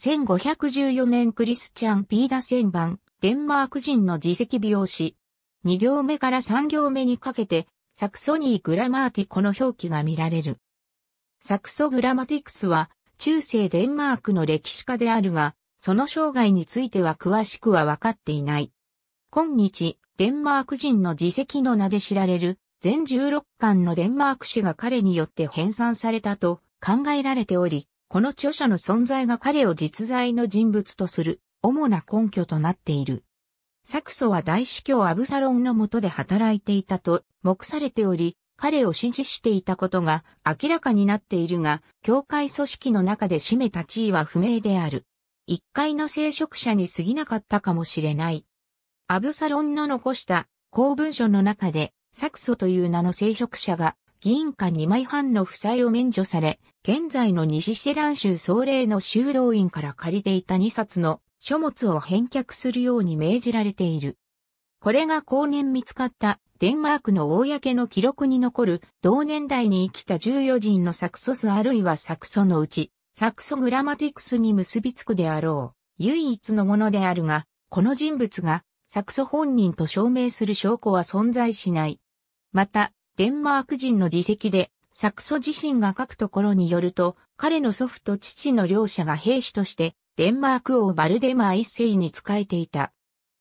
1514年クリスチャン・ピーダセンデンマーク人の自責美容師。2行目から3行目にかけて、サクソニー・グラマーティコの表記が見られる。サクソ・グラマティクスは、中世デンマークの歴史家であるが、その生涯については詳しくは分かっていない。今日、デンマーク人の自責の名で知られる、全16巻のデンマーク史が彼によって編纂されたと考えられており、この著者の存在が彼を実在の人物とする主な根拠となっている。サクソは大司教アブサロンの下で働いていたと目されており、彼を支持していたことが明らかになっているが、教会組織の中で占めた地位は不明である。一階の聖職者に過ぎなかったかもしれない。アブサロンの残した公文書の中で、サクソという名の聖職者が議員下2枚半の負債を免除され、現在の西セラン州総令の修道院から借りていた2冊の書物を返却するように命じられている。これが後年見つかったデンマークの公の記録に残る同年代に生きた14人のサクソスあるいはサクソのうち、サクソグラマティクスに結びつくであろう、唯一のものであるが、この人物がサクソ本人と証明する証拠は存在しない。また、デンマーク人の自責で、サクソ自身が書くところによると、彼の祖父と父の両者が兵士として、デンマーク王バルデマー一世に仕えていた。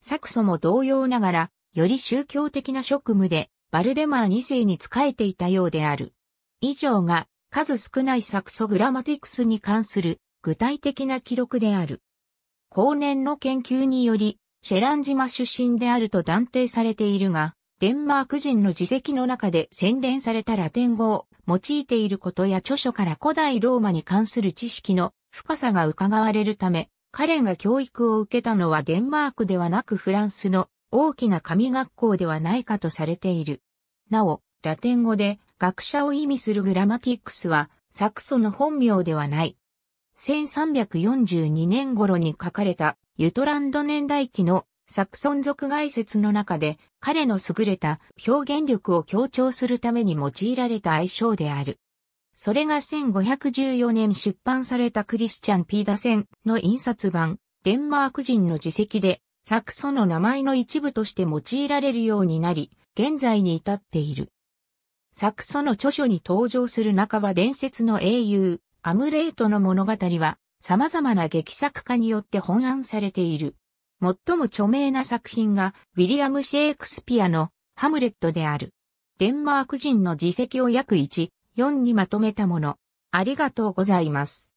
サクソも同様ながら、より宗教的な職務で、バルデマー二世に仕えていたようである。以上が、数少ないサクソグラマティクスに関する具体的な記録である。後年の研究により、シェラン島出身であると断定されているが、デンマーク人の自責の中で洗練されたラテン語を用いていることや著書から古代ローマに関する知識の深さが伺われるため、彼が教育を受けたのはデンマークではなくフランスの大きな神学校ではないかとされている。なお、ラテン語で学者を意味するグラマティックスはサクソの本名ではない。1342年頃に書かれたユトランド年代記のサクソン族外説の中で彼の優れた表現力を強調するために用いられた愛称である。それが1514年出版されたクリスチャン・ピーダセンの印刷版、デンマーク人の自責で、サクソの名前の一部として用いられるようになり、現在に至っている。サクソの著書に登場する半ば伝説の英雄、アムレートの物語は、様々な劇作家によって本案されている。最も著名な作品がウィリアム・シェイクスピアのハムレットである。デンマーク人の自責を約1、4にまとめたもの。ありがとうございます。